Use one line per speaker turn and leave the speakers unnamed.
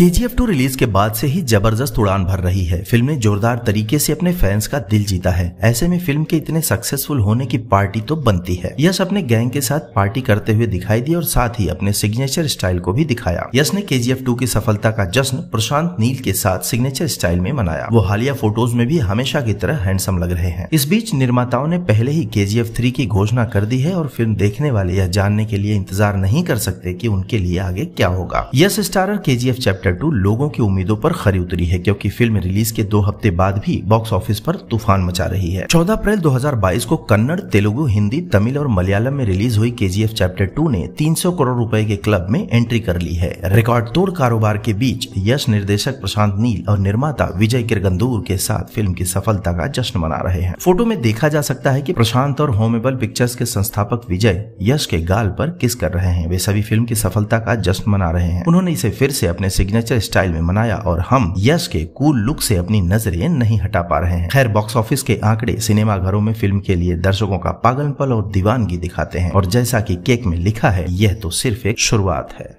के G F two release के बाद से ही जबरदस्त उड़ान भर रही है फिल्म ने जोरदार तरीके से अपने फैंस का दिल जीता है ऐसे में फिल्म के इतने सक्सेसफुल होने की पार्टी तो बनती है यश अपने गैंग के साथ पार्टी करते हुए दिखाई दी और साथ ही अपने सिग्नेचर स्टाइल को भी दिखाया यश ने के जी एफ टू की सफलता का जश्न प्रशांत नील के साथ सिग्नेचर स्टाइल में मनाया वो हालिया फोटोज में भी हमेशा की तरह हैंडसम लग रहे हैं इस बीच निर्माताओं ने पहले ही के जी एफ थ्री की घोषणा कर दी है और फिल्म देखने वाले यह जानने के लिए इंतजार नहीं कर सकते की उनके लिए आगे क्या होगा Yash starrer K G F chapter chapter two लोगों की उम्मीदों पर खरी उतरी है क्योंकि फिल्म रिलीज के दो हफ्ते बाद भी बॉक्स ऑफिस पर तूफान मचा रही है 14 अप्रैल 2022 को कन्नड़ तेलुगु हिंदी तमिल और मलयालम में रिलीज हुई के चैप्टर टू ने 300 करोड़ रूपए के क्लब में एंट्री कर ली है रिकॉर्ड तोड़ कारोबार के बीच यश निर्देशक प्रशांत नील और निर्माता विजय किरगंदूर के साथ फिल्म की सफलता का जश्न मना रहे हैं फोटो में देखा जा सकता है की प्रशांत और होमेबल पिक्चर्स के संस्थापक विजय यश के गाल पर किस कर रहे हैं वे सभी फिल्म की सफलता का जश्न मना रहे हैं उन्होंने इसे फिर से अपने सिग्नेचर सिग्नेचर स्टाइल में मनाया और हम यश के कूल लुक से अपनी नजरें नहीं हटा पा रहे हैं खैर बॉक्स ऑफिस के आंकड़े सिनेमा घरों में फिल्म के लिए दर्शकों का पल और दीवानगी दिखाते हैं और जैसा की केक में लिखा है यह तो सिर्फ एक शुरुआत है